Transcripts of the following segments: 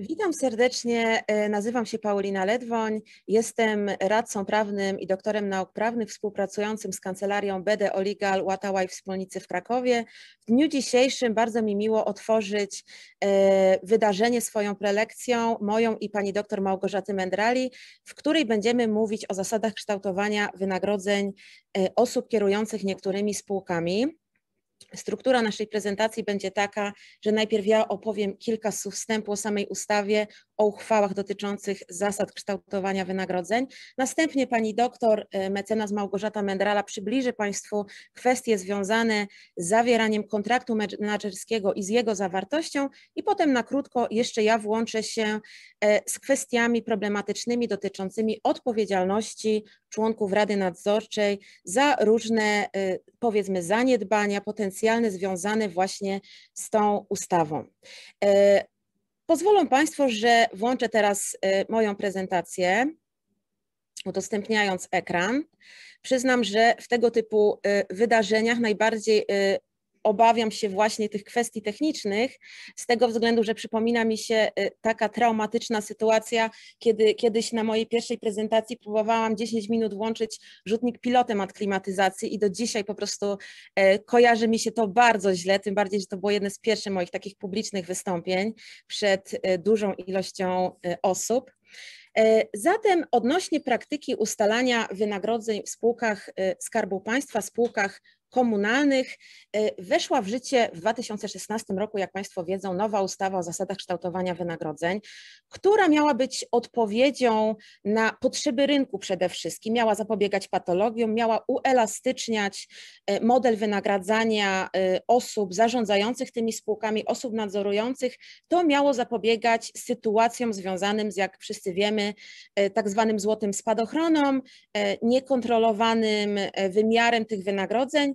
Witam serdecznie, e, nazywam się Paulina Ledwoń, jestem radcą prawnym i doktorem nauk prawnych współpracującym z kancelarią Bede Legal Łatałaj Wspólnicy w Krakowie. W dniu dzisiejszym bardzo mi miło otworzyć e, wydarzenie swoją prelekcją, moją i pani doktor Małgorzaty Mendrali, w której będziemy mówić o zasadach kształtowania wynagrodzeń e, osób kierujących niektórymi spółkami. Struktura naszej prezentacji będzie taka, że najpierw ja opowiem kilka słów wstępu o samej ustawie, o uchwałach dotyczących zasad kształtowania wynagrodzeń. Następnie pani doktor e, mecenas Małgorzata Mendrala przybliży Państwu kwestie związane z zawieraniem kontraktu menedżerskiego i z jego zawartością i potem na krótko jeszcze ja włączę się e, z kwestiami problematycznymi dotyczącymi odpowiedzialności członków Rady Nadzorczej za różne e, powiedzmy zaniedbania potencjalne związane właśnie z tą ustawą. Pozwolą Państwo, że włączę teraz y, moją prezentację, udostępniając ekran. Przyznam, że w tego typu y, wydarzeniach najbardziej y, obawiam się właśnie tych kwestii technicznych, z tego względu, że przypomina mi się y, taka traumatyczna sytuacja, kiedy kiedyś na mojej pierwszej prezentacji próbowałam 10 minut włączyć rzutnik pilotem od klimatyzacji i do dzisiaj po prostu e, kojarzy mi się to bardzo źle, tym bardziej, że to było jedno z pierwszych moich takich publicznych wystąpień przed e, dużą ilością e, osób. Zatem odnośnie praktyki ustalania wynagrodzeń w spółkach Skarbu Państwa, spółkach komunalnych e, weszła w życie w 2016 roku, jak Państwo wiedzą, nowa ustawa o zasadach kształtowania wynagrodzeń, która miała być odpowiedzią na potrzeby rynku przede wszystkim, miała zapobiegać patologiom, miała uelastyczniać e, model wynagradzania e, osób zarządzających tymi spółkami, osób nadzorujących. To miało zapobiegać sytuacjom związanym z, jak wszyscy wiemy, tak zwanym złotym spadochronom, niekontrolowanym wymiarem tych wynagrodzeń.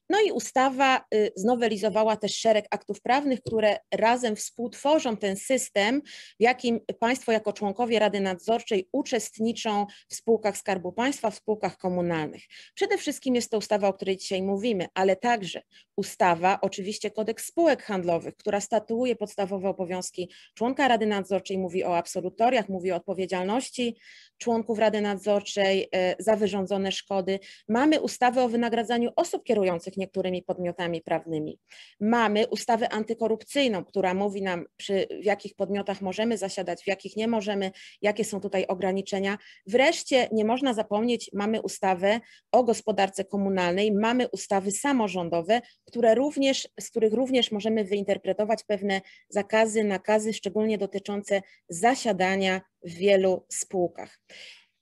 No i ustawa y, znowelizowała też szereg aktów prawnych, które razem współtworzą ten system, w jakim państwo jako członkowie Rady Nadzorczej uczestniczą w spółkach Skarbu Państwa, w spółkach komunalnych. Przede wszystkim jest to ustawa, o której dzisiaj mówimy, ale także ustawa, oczywiście kodeks spółek handlowych, która statuuje podstawowe obowiązki członka Rady Nadzorczej, mówi o absolutoriach, mówi o odpowiedzialności członków Rady Nadzorczej y, za wyrządzone szkody. Mamy ustawę o wynagradzaniu osób kierujących niektórymi podmiotami prawnymi. Mamy ustawę antykorupcyjną, która mówi nam, przy, w jakich podmiotach możemy zasiadać, w jakich nie możemy, jakie są tutaj ograniczenia. Wreszcie nie można zapomnieć, mamy ustawę o gospodarce komunalnej, mamy ustawy samorządowe, które również, z których również możemy wyinterpretować pewne zakazy, nakazy, szczególnie dotyczące zasiadania w wielu spółkach.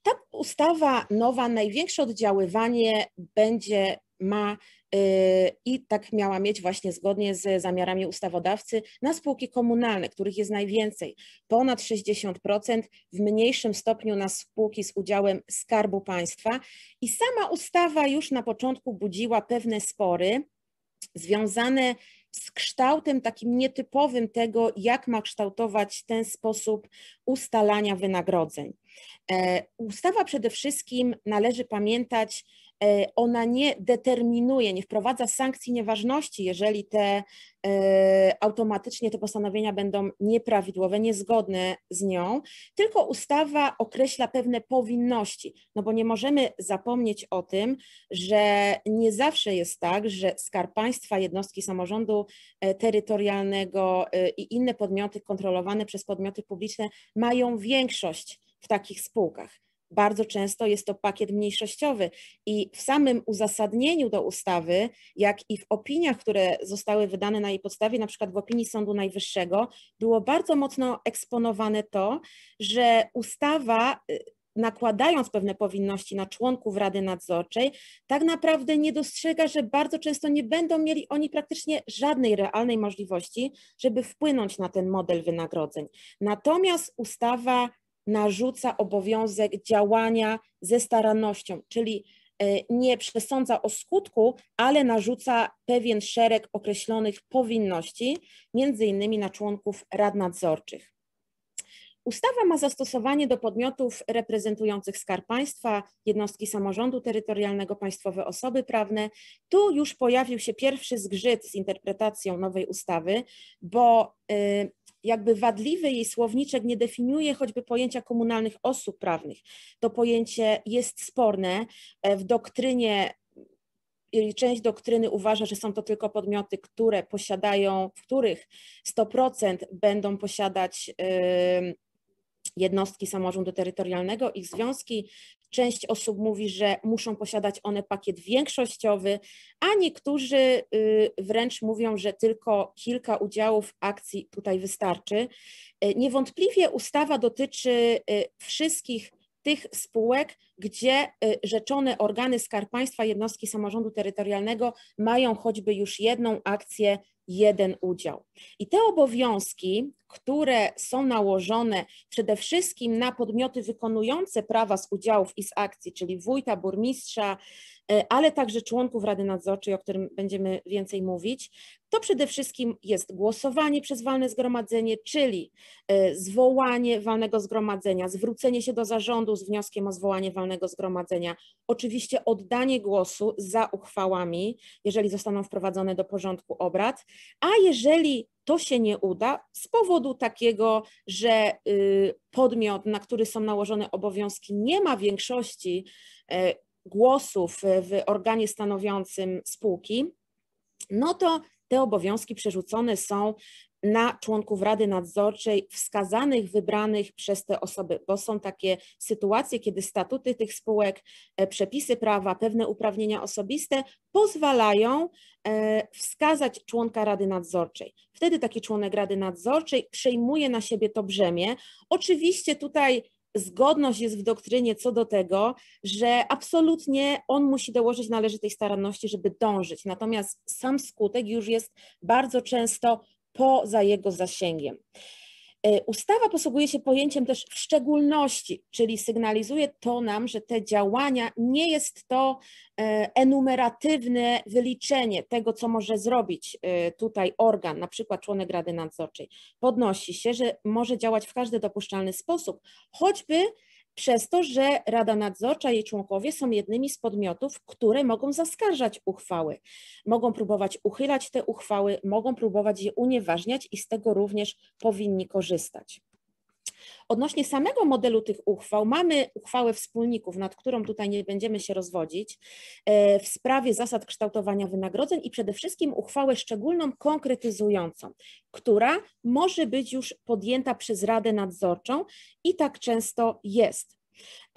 Ta ustawa nowa największe oddziaływanie będzie ma Y, i tak miała mieć właśnie zgodnie z zamiarami ustawodawcy na spółki komunalne, których jest najwięcej, ponad 60%, w mniejszym stopniu na spółki z udziałem Skarbu Państwa. I sama ustawa już na początku budziła pewne spory związane z kształtem takim nietypowym tego, jak ma kształtować ten sposób ustalania wynagrodzeń. E, ustawa przede wszystkim należy pamiętać, E, ona nie determinuje, nie wprowadza sankcji nieważności, jeżeli te e, automatycznie te postanowienia będą nieprawidłowe, niezgodne z nią, tylko ustawa określa pewne powinności, no bo nie możemy zapomnieć o tym, że nie zawsze jest tak, że Skarb Państwa, jednostki samorządu e, terytorialnego i inne podmioty kontrolowane przez podmioty publiczne mają większość w takich spółkach bardzo często jest to pakiet mniejszościowy i w samym uzasadnieniu do ustawy, jak i w opiniach, które zostały wydane na jej podstawie, na przykład w opinii Sądu Najwyższego, było bardzo mocno eksponowane to, że ustawa y, nakładając pewne powinności na członków Rady Nadzorczej, tak naprawdę nie dostrzega, że bardzo często nie będą mieli oni praktycznie żadnej realnej możliwości, żeby wpłynąć na ten model wynagrodzeń. Natomiast ustawa narzuca obowiązek działania ze starannością, czyli e, nie przesądza o skutku, ale narzuca pewien szereg określonych powinności, między innymi na członków rad nadzorczych. Ustawa ma zastosowanie do podmiotów reprezentujących Skarb Państwa, jednostki samorządu terytorialnego, państwowe osoby prawne. Tu już pojawił się pierwszy zgrzyt z interpretacją nowej ustawy, bo e, jakby wadliwy jej słowniczek nie definiuje choćby pojęcia komunalnych osób prawnych. To pojęcie jest sporne e, w doktrynie część doktryny uważa, że są to tylko podmioty, które posiadają, w których 100% będą posiadać jednostki samorządu terytorialnego, ich związki. Część osób mówi, że muszą posiadać one pakiet większościowy, a niektórzy y, wręcz mówią, że tylko kilka udziałów akcji tutaj wystarczy. Y, niewątpliwie ustawa dotyczy y, wszystkich tych spółek, gdzie y, rzeczone organy Skarb Państwa, jednostki samorządu terytorialnego mają choćby już jedną akcję, jeden udział. I te obowiązki, które są nałożone przede wszystkim na podmioty wykonujące prawa z udziałów i z akcji, czyli wójta, burmistrza, y, ale także członków Rady Nadzorczej, o którym będziemy więcej mówić, to przede wszystkim jest głosowanie przez walne zgromadzenie, czyli e, zwołanie walnego zgromadzenia, zwrócenie się do zarządu z wnioskiem o zwołanie walnego zgromadzenia, oczywiście oddanie głosu za uchwałami, jeżeli zostaną wprowadzone do porządku obrad, a jeżeli to się nie uda z powodu takiego, że y, podmiot, na który są nałożone obowiązki, nie ma większości e, głosów w organie stanowiącym spółki, no to te obowiązki przerzucone są na członków Rady Nadzorczej wskazanych, wybranych przez te osoby, bo są takie sytuacje, kiedy statuty tych spółek, e, przepisy prawa, pewne uprawnienia osobiste pozwalają e, wskazać członka Rady Nadzorczej. Wtedy taki członek Rady Nadzorczej przejmuje na siebie to brzemię. Oczywiście tutaj zgodność jest w doktrynie co do tego, że absolutnie on musi dołożyć należytej staranności, żeby dążyć. Natomiast sam skutek już jest bardzo często poza jego zasięgiem. E, ustawa posługuje się pojęciem też w szczególności, czyli sygnalizuje to nam, że te działania nie jest to e, enumeratywne wyliczenie tego, co może zrobić e, tutaj organ, na przykład członek Rady Nadzorczej. Podnosi się, że może działać w każdy dopuszczalny sposób, choćby przez to, że Rada Nadzorcza i jej członkowie są jednymi z podmiotów, które mogą zaskarżać uchwały, mogą próbować uchylać te uchwały, mogą próbować je unieważniać i z tego również powinni korzystać. Odnośnie samego modelu tych uchwał, mamy uchwałę wspólników, nad którą tutaj nie będziemy się rozwodzić, e, w sprawie zasad kształtowania wynagrodzeń i przede wszystkim uchwałę szczególną, konkretyzującą, która może być już podjęta przez Radę Nadzorczą i tak często jest.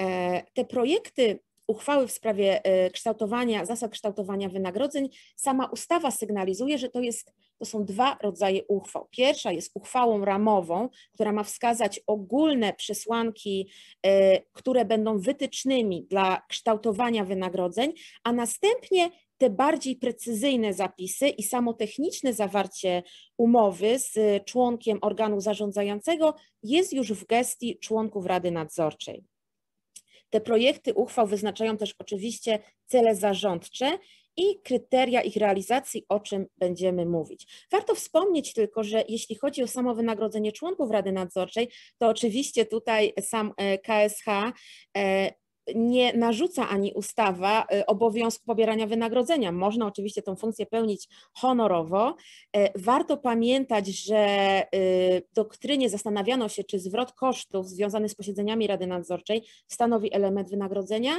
E, te projekty uchwały w sprawie e, kształtowania, zasad kształtowania wynagrodzeń, sama ustawa sygnalizuje, że to, jest, to są dwa rodzaje uchwał. Pierwsza jest uchwałą ramową, która ma wskazać ogólne przesłanki, e, które będą wytycznymi dla kształtowania wynagrodzeń, a następnie te bardziej precyzyjne zapisy i samo techniczne zawarcie umowy z e, członkiem organu zarządzającego jest już w gestii członków Rady Nadzorczej. Te projekty uchwał wyznaczają też oczywiście cele zarządcze i kryteria ich realizacji, o czym będziemy mówić. Warto wspomnieć tylko, że jeśli chodzi o samo wynagrodzenie członków Rady Nadzorczej, to oczywiście tutaj sam e, KSH e, nie narzuca ani ustawa y, obowiązku pobierania wynagrodzenia. Można oczywiście tę funkcję pełnić honorowo. E, warto pamiętać, że y, w doktrynie zastanawiano się, czy zwrot kosztów związany z posiedzeniami Rady Nadzorczej stanowi element wynagrodzenia,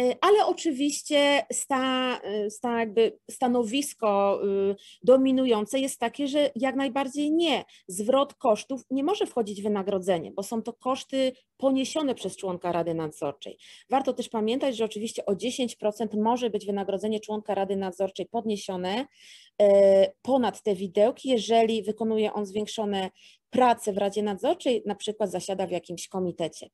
y, ale oczywiście sta, sta jakby stanowisko dominujące jest takie, że jak najbardziej nie. Zwrot kosztów nie może wchodzić w wynagrodzenie, bo są to koszty poniesione przez członka Rady Nadzorczej. Warto też pamiętać, że oczywiście o 10% może być wynagrodzenie członka Rady Nadzorczej podniesione e, ponad te widełki, jeżeli wykonuje on zwiększone prace w Radzie Nadzorczej, na przykład zasiada w jakimś komitecie.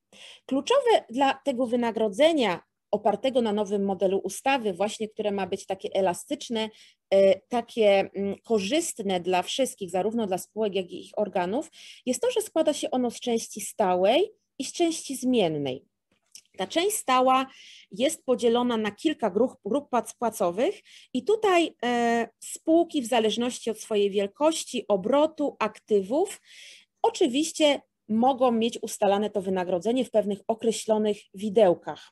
Kluczowe dla tego wynagrodzenia opartego na nowym modelu ustawy, właśnie które ma być takie elastyczne, e, takie mm, korzystne dla wszystkich, zarówno dla spółek, jak i ich organów, jest to, że składa się ono z części stałej i z części zmiennej. Ta część stała jest podzielona na kilka grup, grup płacowych i tutaj e, spółki w zależności od swojej wielkości, obrotu, aktywów oczywiście mogą mieć ustalane to wynagrodzenie w pewnych określonych widełkach.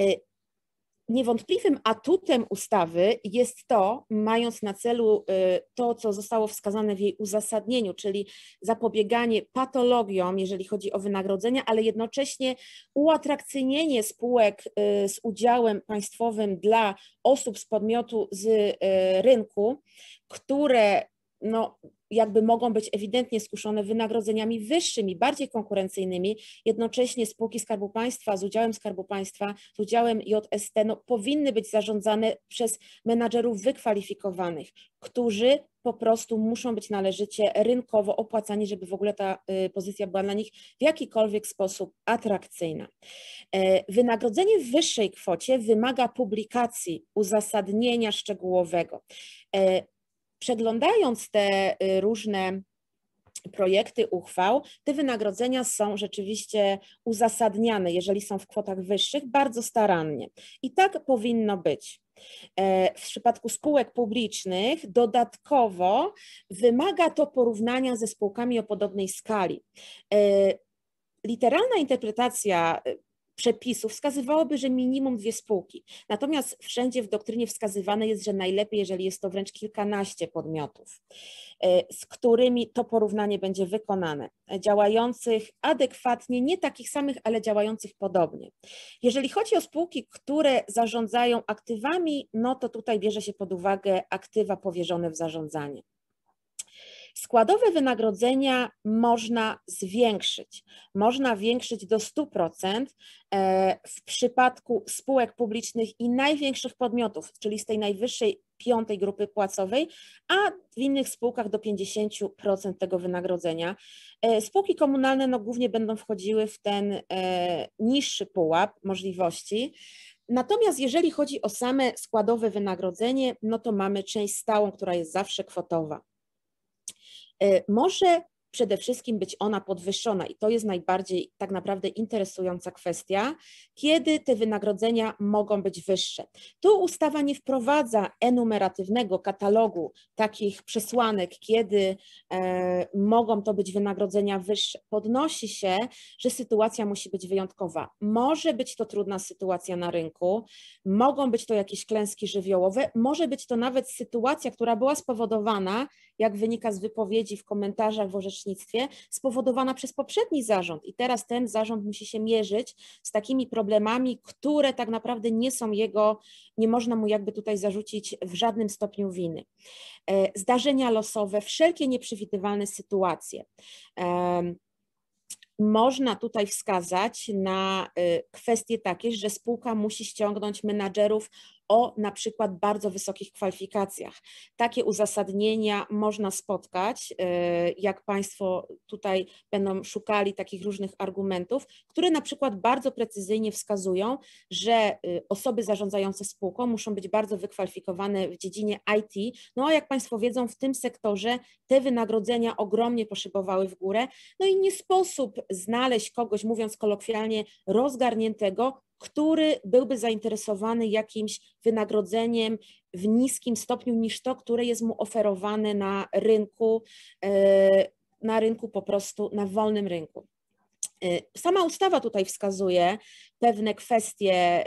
E, Niewątpliwym atutem ustawy jest to, mając na celu y, to, co zostało wskazane w jej uzasadnieniu, czyli zapobieganie patologiom, jeżeli chodzi o wynagrodzenia, ale jednocześnie uatrakcyjnienie spółek y, z udziałem państwowym dla osób z podmiotu z y, rynku, które no, jakby mogą być ewidentnie skuszone wynagrodzeniami wyższymi, bardziej konkurencyjnymi. Jednocześnie spółki Skarbu Państwa z udziałem Skarbu Państwa, z udziałem JST no, powinny być zarządzane przez menadżerów wykwalifikowanych, którzy po prostu muszą być należycie rynkowo opłacani, żeby w ogóle ta y, pozycja była dla nich w jakikolwiek sposób atrakcyjna. E, wynagrodzenie w wyższej kwocie wymaga publikacji uzasadnienia szczegółowego. E, przeglądając te y, różne projekty uchwał, te wynagrodzenia są rzeczywiście uzasadniane, jeżeli są w kwotach wyższych, bardzo starannie. I tak powinno być. E, w przypadku spółek publicznych dodatkowo wymaga to porównania ze spółkami o podobnej skali e, literalna interpretacja y, przepisów wskazywałoby, że minimum dwie spółki. Natomiast wszędzie w doktrynie wskazywane jest, że najlepiej, jeżeli jest to wręcz kilkanaście podmiotów, e, z którymi to porównanie będzie wykonane, działających adekwatnie, nie takich samych, ale działających podobnie. Jeżeli chodzi o spółki, które zarządzają aktywami, no to tutaj bierze się pod uwagę aktywa powierzone w zarządzanie. Składowe wynagrodzenia można zwiększyć. Można zwiększyć do 100% e, w przypadku spółek publicznych i największych podmiotów, czyli z tej najwyższej piątej grupy płacowej, a w innych spółkach do 50% tego wynagrodzenia. E, spółki komunalne no, głównie będą wchodziły w ten e, niższy pułap możliwości. Natomiast jeżeli chodzi o same składowe wynagrodzenie, no to mamy część stałą, która jest zawsze kwotowa. Y, może przede wszystkim być ona podwyższona i to jest najbardziej tak naprawdę interesująca kwestia, kiedy te wynagrodzenia mogą być wyższe. Tu ustawa nie wprowadza enumeratywnego katalogu takich przesłanek, kiedy e, mogą to być wynagrodzenia wyższe. Podnosi się, że sytuacja musi być wyjątkowa. Może być to trudna sytuacja na rynku, mogą być to jakieś klęski żywiołowe, może być to nawet sytuacja, która była spowodowana, jak wynika z wypowiedzi w komentarzach w orzecznictwie, leśnictwie spowodowana przez poprzedni zarząd i teraz ten zarząd musi się mierzyć z takimi problemami, które tak naprawdę nie są jego, nie można mu jakby tutaj zarzucić w żadnym stopniu winy. E, zdarzenia losowe, wszelkie nieprzewidywalne sytuacje e, można tutaj wskazać na e, kwestie takie, że spółka musi ściągnąć menadżerów o na przykład bardzo wysokich kwalifikacjach. Takie uzasadnienia można spotkać, y, jak Państwo tutaj będą szukali takich różnych argumentów, które na przykład bardzo precyzyjnie wskazują, że y, osoby zarządzające spółką muszą być bardzo wykwalifikowane w dziedzinie IT. No a jak Państwo wiedzą, w tym sektorze te wynagrodzenia ogromnie poszybowały w górę, no i nie sposób znaleźć kogoś, mówiąc kolokwialnie, rozgarniętego, który byłby zainteresowany jakimś wynagrodzeniem w niskim stopniu niż to, które jest mu oferowane na rynku, e, na rynku po prostu, na wolnym rynku. E, sama ustawa tutaj wskazuje pewne kwestie, e,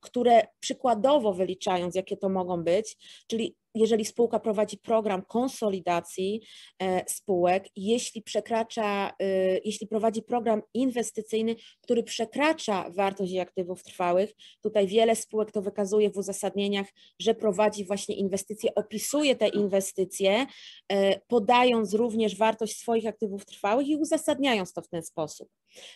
które przykładowo wyliczając, jakie to mogą być, czyli jeżeli spółka prowadzi program konsolidacji e, spółek, jeśli przekracza, e, jeśli prowadzi program inwestycyjny, który przekracza wartość jej aktywów trwałych, tutaj wiele spółek to wykazuje w uzasadnieniach, że prowadzi właśnie inwestycje, opisuje te inwestycje, e, podając również wartość swoich aktywów trwałych i uzasadniając to w ten sposób.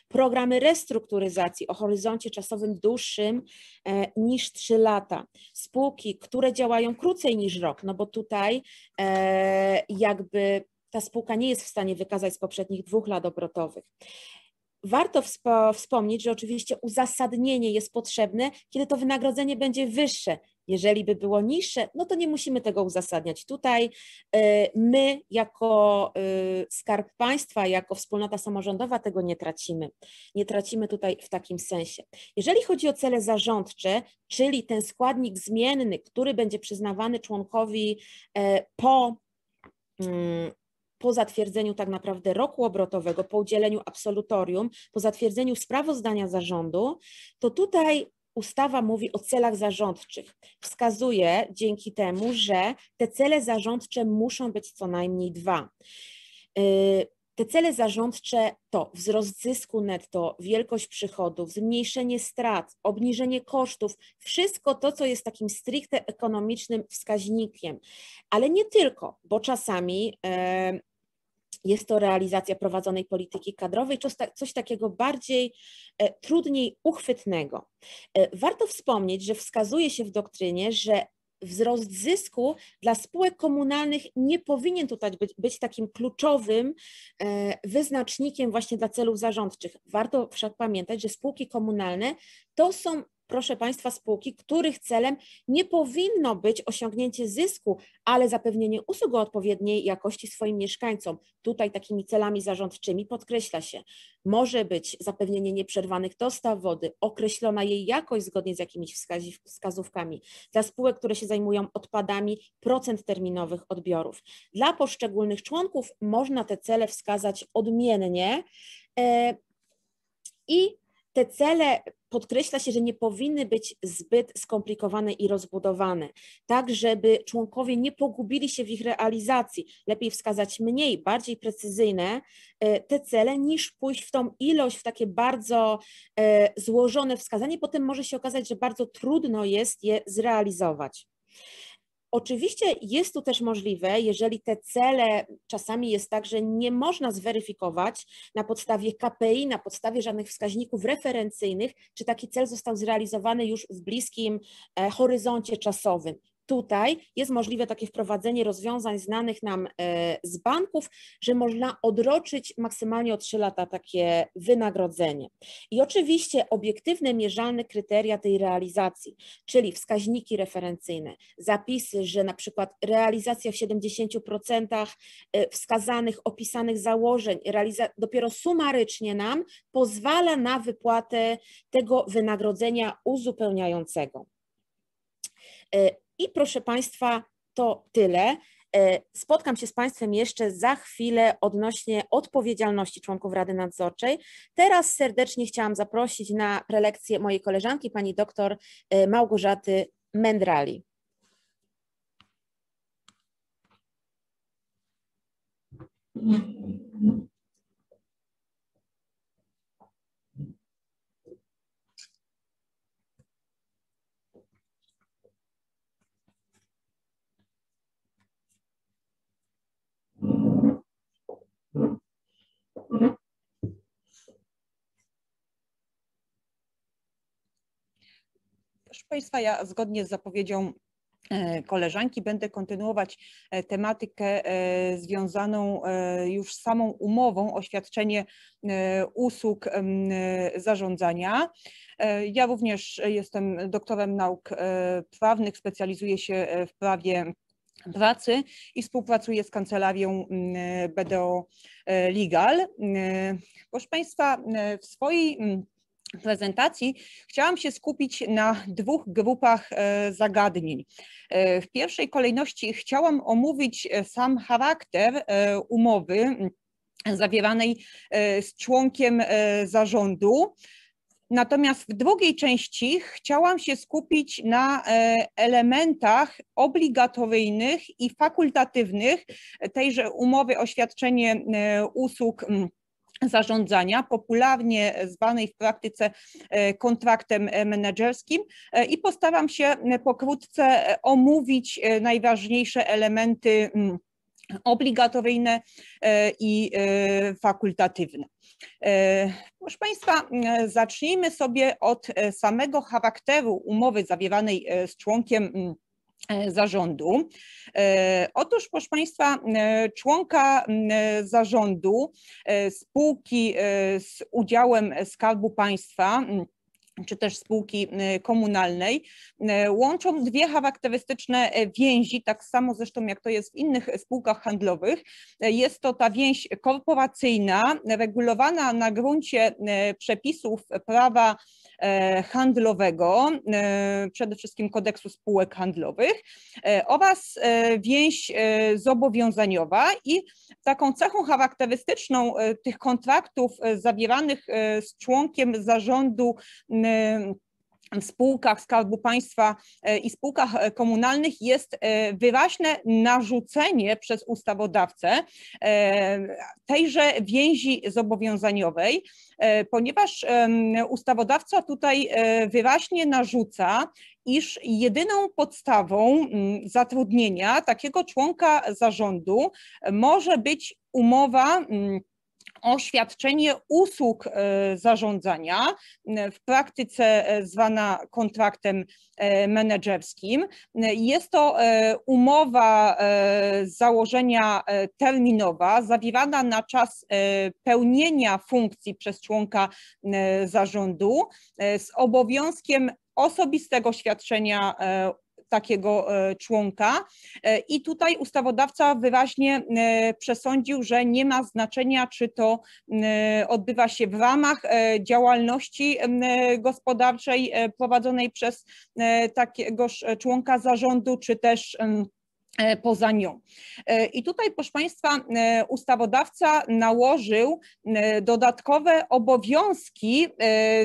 Programy restrukturyzacji o horyzoncie czasowym dłuższym e, niż 3 lata. Spółki, które działają krócej niż rok, no bo tutaj e, jakby ta spółka nie jest w stanie wykazać z poprzednich dwóch lat obrotowych. Warto wspomnieć, że oczywiście uzasadnienie jest potrzebne, kiedy to wynagrodzenie będzie wyższe jeżeli by było niższe, no to nie musimy tego uzasadniać. Tutaj y, my, jako y, Skarb Państwa, jako wspólnota samorządowa, tego nie tracimy. Nie tracimy tutaj w takim sensie. Jeżeli chodzi o cele zarządcze, czyli ten składnik zmienny, który będzie przyznawany członkowi e, po mm, po zatwierdzeniu tak naprawdę roku obrotowego, po udzieleniu absolutorium, po zatwierdzeniu sprawozdania zarządu, to tutaj ustawa mówi o celach zarządczych. Wskazuje dzięki temu, że te cele zarządcze muszą być co najmniej dwa. Y, te cele zarządcze to wzrost zysku netto, wielkość przychodów, zmniejszenie strat, obniżenie kosztów, wszystko to, co jest takim stricte ekonomicznym wskaźnikiem, ale nie tylko, bo czasami jest to realizacja prowadzonej polityki kadrowej, coś takiego bardziej e, trudniej uchwytnego. E, warto wspomnieć, że wskazuje się w doktrynie, że wzrost zysku dla spółek komunalnych nie powinien tutaj być, być, takim kluczowym e, wyznacznikiem właśnie dla celów zarządczych. Warto wszak pamiętać, że spółki komunalne to są proszę Państwa, spółki, których celem nie powinno być osiągnięcie zysku, ale zapewnienie usług o odpowiedniej jakości swoim mieszkańcom. Tutaj takimi celami zarządczymi podkreśla się, może być zapewnienie nieprzerwanych dostaw wody, określona jej jakość zgodnie z jakimiś wskazówkami. Dla spółek, które się zajmują odpadami, procent terminowych odbiorów. Dla poszczególnych członków można te cele wskazać odmiennie. E, I te cele podkreśla się, że nie powinny być zbyt skomplikowane i rozbudowane, tak żeby członkowie nie pogubili się w ich realizacji. Lepiej wskazać mniej, bardziej precyzyjne e, te cele, niż pójść w tą ilość, w takie bardzo e, złożone wskazanie. Potem może się okazać, że bardzo trudno jest je zrealizować. Oczywiście jest tu też możliwe, jeżeli te cele czasami jest tak, że nie można zweryfikować na podstawie KPI, na podstawie żadnych wskaźników referencyjnych, czy taki cel został zrealizowany już w bliskim e, horyzoncie czasowym tutaj jest możliwe takie wprowadzenie rozwiązań znanych nam e, z banków, że można odroczyć maksymalnie o 3 lata takie wynagrodzenie. I oczywiście obiektywne, mierzalne kryteria tej realizacji, czyli wskaźniki referencyjne, zapisy, że na przykład realizacja w 70% e, wskazanych, opisanych założeń, realiza- dopiero sumarycznie nam pozwala na wypłatę tego wynagrodzenia uzupełniającego. E, i proszę Państwa, to tyle. E, spotkam się z Państwem jeszcze za chwilę odnośnie odpowiedzialności członków Rady Nadzorczej. Teraz serdecznie chciałam zaprosić na prelekcję mojej koleżanki, pani doktor e, Małgorzaty Mendrali. mm, mm, mm. Proszę Państwa, ja zgodnie z zapowiedzią e, koleżanki będę kontynuować e, tematykę e, związaną już z samą umową o świadczenie usług zarządzania. Ja również jestem doktorem nauk prawnych, specjalizuję się w prawie pracy i współpracuję z kancelarią BDO Legal. Proszę Państwa, w swojej prezentacji chciałam się skupić na dwóch grupach e, zagadnień. E, w pierwszej kolejności chciałam omówić e, sam charakter umowy mm, zawieranej z członkiem zarządu. Natomiast w drugiej części chciałam się skupić na elementach obligatoryjnych i fakultatywnych tejże umowy o świadczenie usług mm, zarządzania, popularnie zwanej w praktyce e, kontraktem e, menedżerskim e, i postaram się pokrótce omówić najważniejsze elementy obligatoryjne i fakultatywne. Proszę Państwa, zacznijmy sobie od samego charakteru umowy zawieranej z członkiem E, zarządu. E, otóż, proszę Państwa, e, członka zarządu spółki z udziałem Skarbu Państwa czy też spółki komunalnej, łączą dwie charakterystyczne więzi, tak samo zresztą jak to jest w innych spółkach handlowych. Jest to ta więź korporacyjna, regulowana na gruncie przepisów prawa E, handlowego, e, przede wszystkim kodeksu spółek handlowych e, oraz więź zobowiązaniowa i taką cechą charakterystyczną tych kontraktów zawieranych z członkiem zarządu w spółkach Skarbu Państwa e, i spółkach e, komunalnych jest e, wyraźne narzucenie przez ustawodawcę tejże więzi zobowiązaniowej, ponieważ ustawodawca tutaj wyraźnie narzuca, iż jedyną podstawą zatrudnienia takiego członka zarządu może być umowa o świadczenie usług e, zarządzania, w praktyce e, zwana kontraktem e, menedżerskim. Jest to umowa z założenia terminowa, zawierana na czas pełnienia funkcji przez członka zarządu z obowiązkiem osobistego świadczenia takiego e, członka. E, I tutaj ustawodawca wyraźnie e, przesądził, że nie ma znaczenia, czy to odbywa się w ramach działalności gospodarczej prowadzonej przez takiegoż członka zarządu, czy też E, poza nią. E, I tutaj, proszę Państwa, e, ustawodawca nałożył dodatkowe obowiązki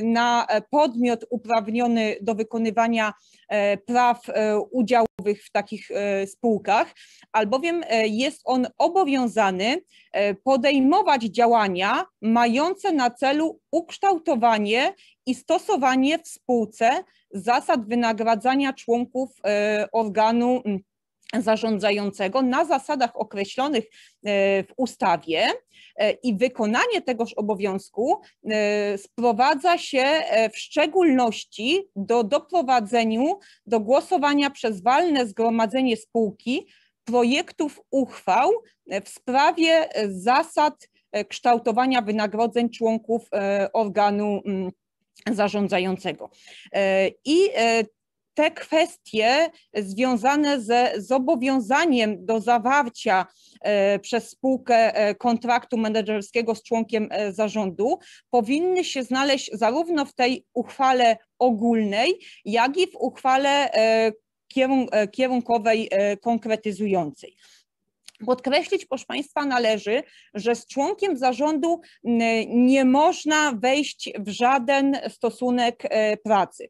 na podmiot uprawniony do wykonywania praw udziałowych w takich spółkach, albowiem jest on obowiązany podejmować działania mające na celu ukształtowanie i stosowanie w spółce zasad wynagradzania członków organu zarządzającego na zasadach określonych e, w ustawie e, i wykonanie tegoż obowiązku e, sprowadza się w szczególności do doprowadzeniu do głosowania przez walne zgromadzenie spółki projektów uchwał w sprawie zasad kształtowania wynagrodzeń członków organu mm, zarządzającego. I te kwestie związane ze zobowiązaniem do zawarcia e, przez spółkę e, kontraktu menedżerskiego z członkiem e, zarządu powinny się znaleźć zarówno w tej uchwale ogólnej, jak i w uchwale kierunkowej konkretyzującej. Podkreślić, proszę Państwa, należy, że z członkiem zarządu nie można wejść w żaden stosunek pracy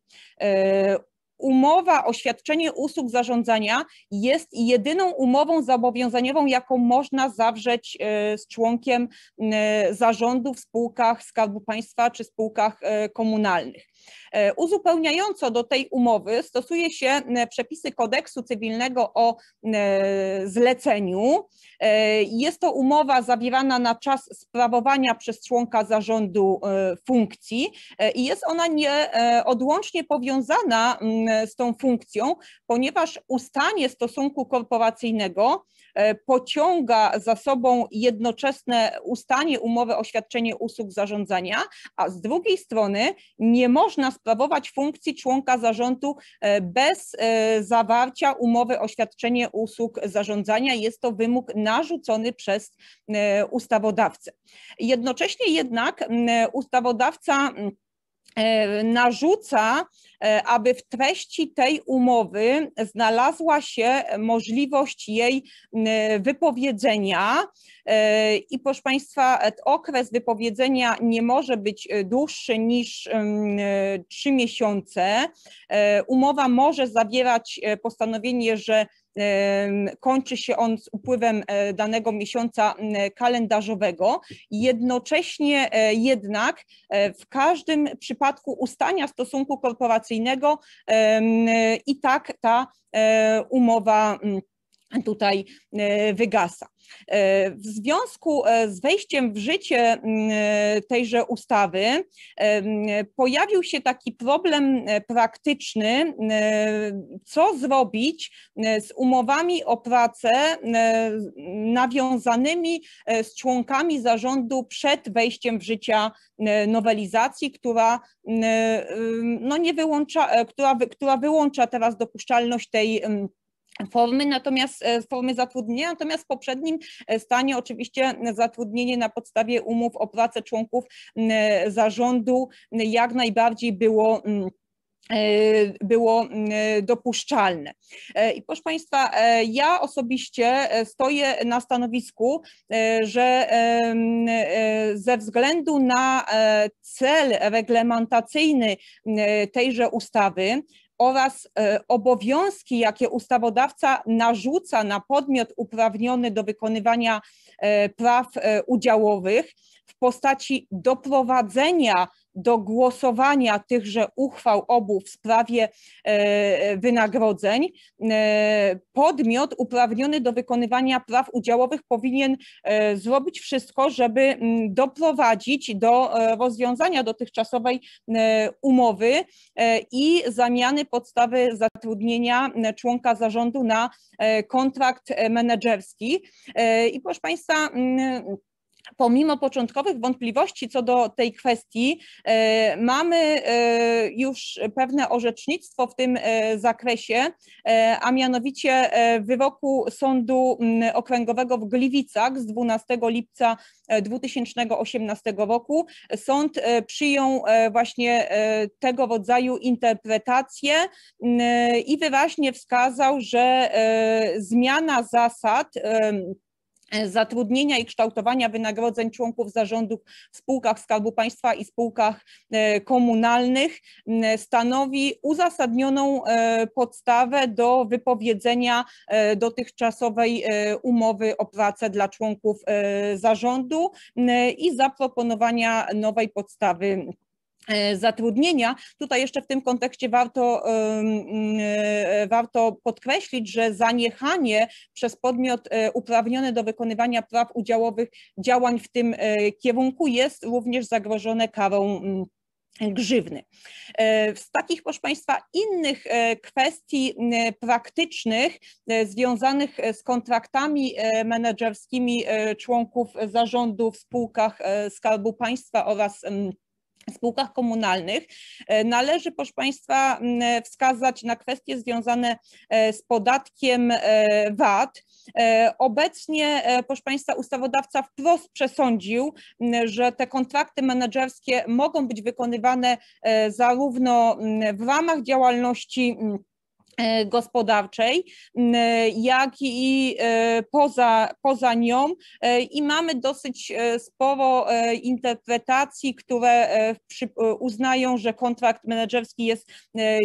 umowa o świadczenie usług zarządzania jest jedyną umową zobowiązaniową, jaką można zawrzeć e, z członkiem e, zarządu w spółkach Skarbu Państwa czy spółkach e, komunalnych. E, uzupełniająco do tej umowy stosuje się przepisy kodeksu cywilnego o zleceniu. E, jest to umowa zawierana na czas sprawowania przez członka zarządu e, funkcji i jest ona nieodłącznie powiązana z tą funkcją, ponieważ ustanie stosunku korporacyjnego E, pociąga za sobą jednoczesne ustanie umowy o świadczenie usług zarządzania, a z drugiej strony nie można sprawować funkcji członka zarządu e, bez e, zawarcia umowy o świadczenie usług zarządzania. Jest to wymóg narzucony przez ustawodawcę. Jednocześnie jednak ustawodawca E, narzuca, e, aby w treści tej umowy znalazła się możliwość jej wypowiedzenia. E, I proszę Państwa, okres wypowiedzenia nie może być dłuższy niż trzy miesiące. Umowa może zawierać postanowienie, że kończy się on z upływem e, danego miesiąca kalendarzowego. Jednocześnie e, jednak e, w każdym przypadku ustania stosunku korporacyjnego i tak ta umowa tutaj e, wygasa. E, w związku e, z wejściem w życie tejże ustawy pojawił się taki problem praktyczny, co zrobić z umowami o pracę nawiązanymi z członkami zarządu przed wejściem w życie nowelizacji, która, no nie wyłącza, która, która wyłącza teraz dopuszczalność tej formy, natomiast e, formy zatrudnienia, natomiast w poprzednim e, stanie oczywiście zatrudnienie na podstawie umów o pracę członków zarządu jak najbardziej było e, było dopuszczalne. I proszę Państwa, ja osobiście stoję na stanowisku, że ze względu na cel reglamentacyjny tejże ustawy, oraz e, obowiązki, jakie ustawodawca narzuca na podmiot uprawniony do wykonywania e, praw e, udziałowych w postaci doprowadzenia do głosowania tychże uchwał obu w sprawie e, wynagrodzeń, e, podmiot uprawniony do wykonywania praw udziałowych powinien e, zrobić wszystko, żeby doprowadzić do rozwiązania dotychczasowej umowy i zamiany podstawy zatrudnienia członka zarządu na kontrakt menedżerski. I proszę Państwa, pomimo początkowych wątpliwości co do tej kwestii, e, mamy e, już pewne orzecznictwo w tym e, zakresie, a mianowicie wyroku Sądu mm, Okręgowego w Gliwicach z 12 lipca 2018 roku. Sąd przyjął właśnie tego rodzaju interpretację mm, i wyraźnie wskazał, że zmiana zasad, zatrudnienia i kształtowania wynagrodzeń członków zarządów w spółkach Skarbu Państwa i spółkach e, komunalnych stanowi uzasadnioną e, podstawę do wypowiedzenia e, dotychczasowej umowy o pracę dla członków zarządu i zaproponowania nowej podstawy E, zatrudnienia. Tutaj jeszcze w tym kontekście warto, e, warto podkreślić, że zaniechanie przez podmiot e, uprawniony do wykonywania praw udziałowych działań w tym kierunku jest również zagrożone karą mm, grzywny. Z takich, proszę Państwa, innych kwestii praktycznych związanych z kontraktami menedżerskimi członków zarządu w spółkach Skarbu Państwa oraz spółkach komunalnych. E, należy, proszę Państwa, wskazać na kwestie związane e, z podatkiem e, VAT. Obecnie, proszę Państwa, ustawodawca wprost przesądził, że te kontrakty menedżerskie mogą być wykonywane zarówno w ramach działalności E, gospodarczej, jak i e, poza, poza nią e, i mamy dosyć sporo interpretacji, które uznają, że kontrakt menedżerski jest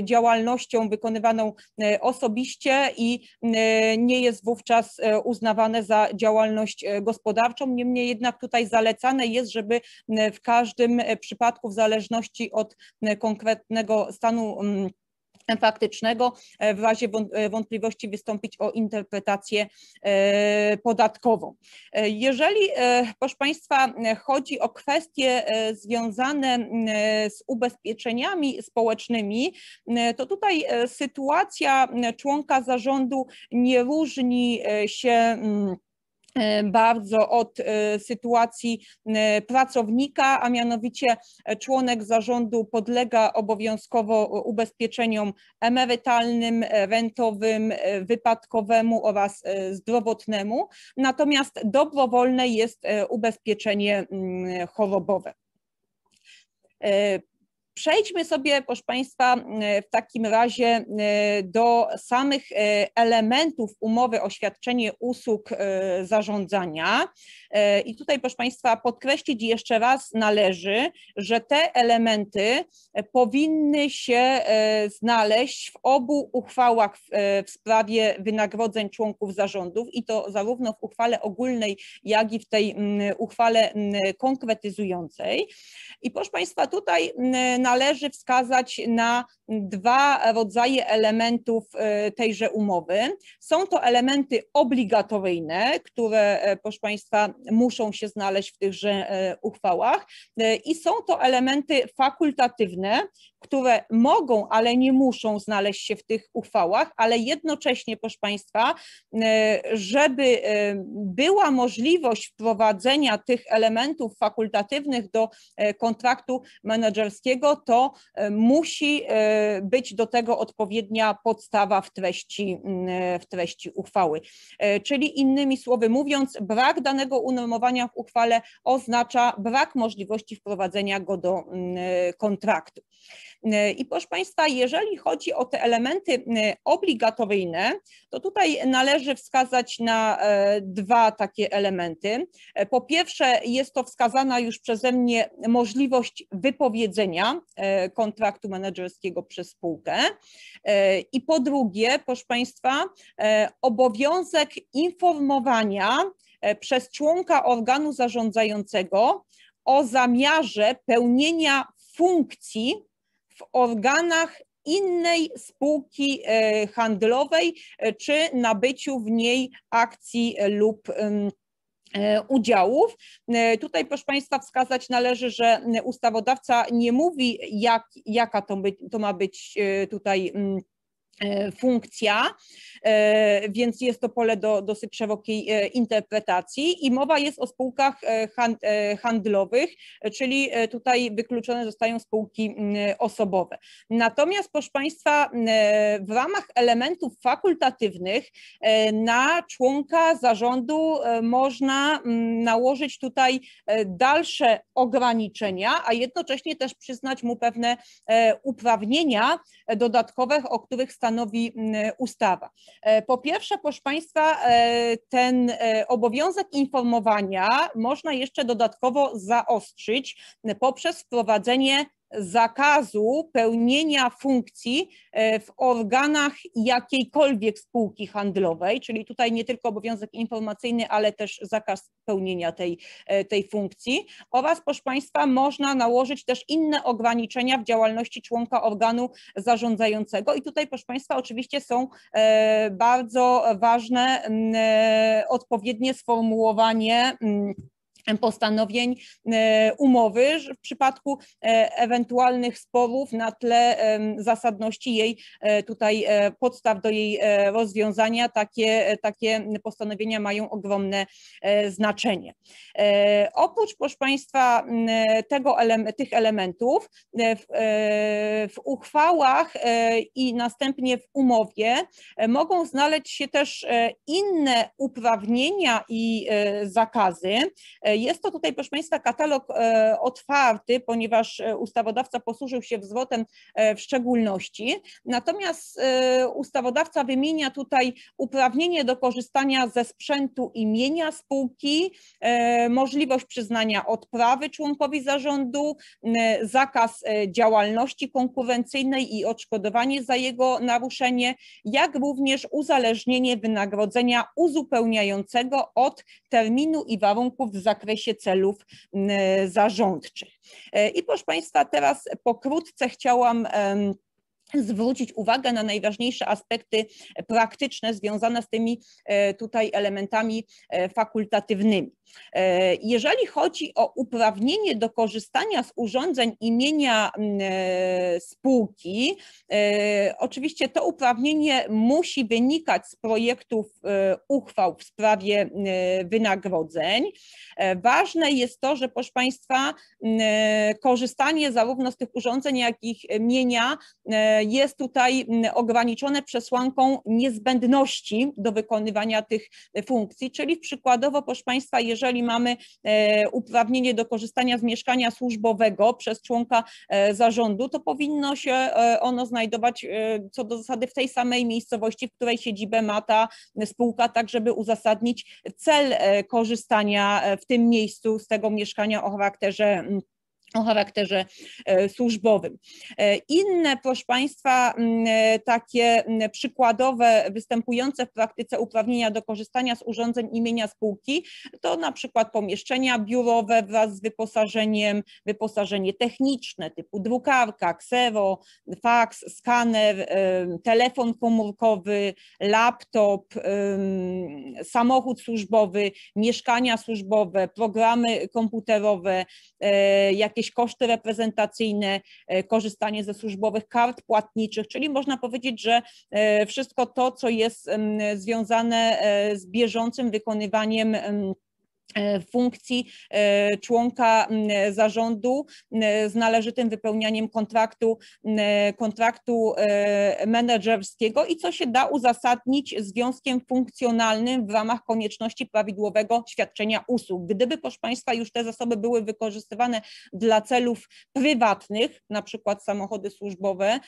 działalnością wykonywaną osobiście i nie jest wówczas uznawane za działalność gospodarczą. Niemniej jednak tutaj zalecane jest, żeby w każdym przypadku w zależności od konkretnego stanu faktycznego e, w razie e, wątpliwości wystąpić o interpretację e, podatkową. Jeżeli, proszę Państwa, chodzi o kwestie związane z ubezpieczeniami społecznymi, to tutaj sytuacja członka zarządu nie różni się E, bardzo od e, sytuacji e, pracownika, a mianowicie członek zarządu podlega obowiązkowo ubezpieczeniom emerytalnym, rentowym, wypadkowemu oraz zdrowotnemu, natomiast dobrowolne jest ubezpieczenie mm, chorobowe. Przejdźmy sobie, proszę Państwa, e, w takim razie e, do samych e, elementów umowy o świadczenie usług zarządzania. I tutaj, proszę Państwa, podkreślić jeszcze raz należy, że te elementy powinny się znaleźć w obu uchwałach w sprawie wynagrodzeń członków zarządów i to zarówno w uchwale ogólnej, jak i w tej mm, uchwale mm, konkretyzującej. I proszę Państwa, tutaj mm, należy wskazać na dwa rodzaje elementów y, tejże umowy. Są to elementy obligatoryjne, które, e, proszę Państwa, muszą się znaleźć w tychże e, uchwałach y, i są to elementy fakultatywne, które mogą, ale nie muszą znaleźć się w tych uchwałach, ale jednocześnie, proszę Państwa, y, żeby była możliwość wprowadzenia tych elementów fakultatywnych do e, kontraktu menedżerskiego, to e, musi e, być do tego odpowiednia podstawa w treści, w treści uchwały. E, czyli innymi słowy mówiąc, brak danego unormowania w uchwale oznacza brak możliwości wprowadzenia go do kontraktu. I proszę Państwa, jeżeli chodzi o te elementy obligatoryjne, to tutaj należy wskazać na dwa takie elementy. Po pierwsze, jest to wskazana już przeze mnie możliwość wypowiedzenia E, kontraktu menedżerskiego przez spółkę. E, I po drugie, proszę Państwa, e, obowiązek informowania przez członka organu zarządzającego o zamiarze pełnienia funkcji w organach innej spółki handlowej czy nabyciu w niej akcji lub E, udziałów. E, tutaj, proszę Państwa, wskazać należy, że ustawodawca nie mówi, jak, jaka to, by, to ma być e, tutaj mm, funkcja, E, więc jest to pole do dosyć szerokiej e, interpretacji i mowa jest o spółkach e, handlowych, czyli tutaj wykluczone zostają spółki osobowe. Natomiast, proszę Państwa, w ramach elementów fakultatywnych na członka zarządu można nałożyć tutaj dalsze ograniczenia, a jednocześnie też przyznać mu pewne uprawnienia dodatkowe, o których stanowi ustawa. E, po pierwsze, proszę Państwa, e, ten e, obowiązek informowania można jeszcze dodatkowo zaostrzyć poprzez wprowadzenie zakazu pełnienia funkcji e, w organach jakiejkolwiek spółki handlowej, czyli tutaj nie tylko obowiązek informacyjny, ale też zakaz pełnienia tej, e, tej funkcji oraz proszę Państwa można nałożyć też inne ograniczenia w działalności członka organu zarządzającego i tutaj proszę Państwa oczywiście są e, bardzo ważne odpowiednie sformułowanie postanowień e, umowy w przypadku e, ewentualnych sporów na tle zasadności jej e, tutaj podstaw do jej rozwiązania takie, takie postanowienia mają ogromne znaczenie. Oprócz proszę Państwa tego, tych elementów w, w uchwałach i następnie w umowie mogą znaleźć się też inne uprawnienia i zakazy, jest to tutaj, proszę Państwa, katalog e, otwarty, ponieważ e, ustawodawca posłużył się wzwotem e, w szczególności. Natomiast ustawodawca wymienia tutaj uprawnienie do korzystania ze sprzętu imienia spółki, możliwość przyznania odprawy członkowi zarządu, zakaz działalności konkurencyjnej i odszkodowanie za jego naruszenie, jak również uzależnienie wynagrodzenia uzupełniającego od terminu i warunków w zakresie zakresie celów mm, e, zarządczych. E, I proszę Państwa, teraz pokrótce chciałam zwrócić uwagę na najważniejsze aspekty praktyczne związane z tymi e, tutaj elementami e, fakultatywnymi. E, jeżeli chodzi o uprawnienie do korzystania z urządzeń imienia spółki, oczywiście to uprawnienie musi wynikać z projektów uchwał w sprawie wynagrodzeń. Ważne jest to, że proszę Państwa, korzystanie zarówno z tych urządzeń, jak i ich mienia jest tutaj mm, ograniczone przesłanką niezbędności do wykonywania tych e, funkcji, czyli przykładowo, proszę Państwa, jeżeli mamy e, uprawnienie do korzystania z mieszkania służbowego przez członka e, zarządu, to powinno się ono znajdować co do zasady w tej samej miejscowości, w której siedzibę ma ta spółka, tak żeby uzasadnić cel korzystania w tym miejscu z tego mieszkania o charakterze mm, o charakterze e, służbowym. E, inne, proszę Państwa, e, takie przykładowe, występujące w praktyce uprawnienia do korzystania z urządzeń imienia spółki to na przykład pomieszczenia biurowe wraz z wyposażeniem, wyposażenie techniczne typu drukarka, ksero, faks, skaner, telefon komórkowy, laptop, samochód służbowy, mieszkania służbowe, programy komputerowe, jak jakieś koszty reprezentacyjne, e, korzystanie ze służbowych kart płatniczych, czyli można powiedzieć, że e, wszystko to, co jest związane e, z bieżącym wykonywaniem E, funkcji e, członka zarządu z należytym wypełnianiem kontraktu, kontraktu e, menedżerskiego i co się da uzasadnić związkiem funkcjonalnym w ramach konieczności prawidłowego świadczenia usług. Gdyby, proszę Państwa, już te zasoby były wykorzystywane dla celów prywatnych, na przykład samochody służbowe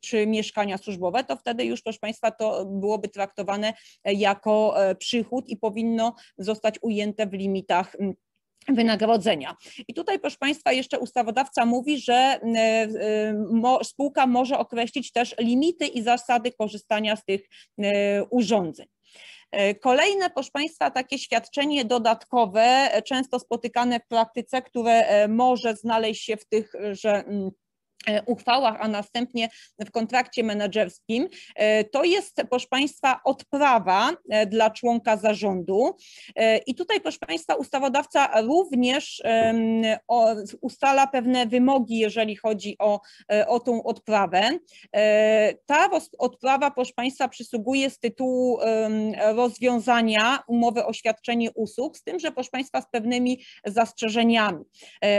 czy mieszkania służbowe, to wtedy już, proszę Państwa, to byłoby traktowane jako przychód i powinno zostać ujęte w limitach mm, wynagrodzenia. I tutaj, proszę Państwa, jeszcze ustawodawca mówi, że y, y, spółka może określić też limity i zasady korzystania z tych y, urządzeń. Kolejne, proszę Państwa, takie świadczenie dodatkowe, często spotykane w praktyce, które e, może znaleźć się w tych, że mm, E, uchwałach, a następnie w kontrakcie menedżerskim. E, to jest, proszę Państwa, odprawa e, dla członka zarządu. I tutaj, proszę Państwa, ustawodawca również ustala pewne wymogi, jeżeli chodzi o, o tą odprawę. Ta odprawa, proszę Państwa, przysługuje z tytułu rozwiązania umowy o świadczenie usług, z tym, że, proszę Państwa, z pewnymi zastrzeżeniami.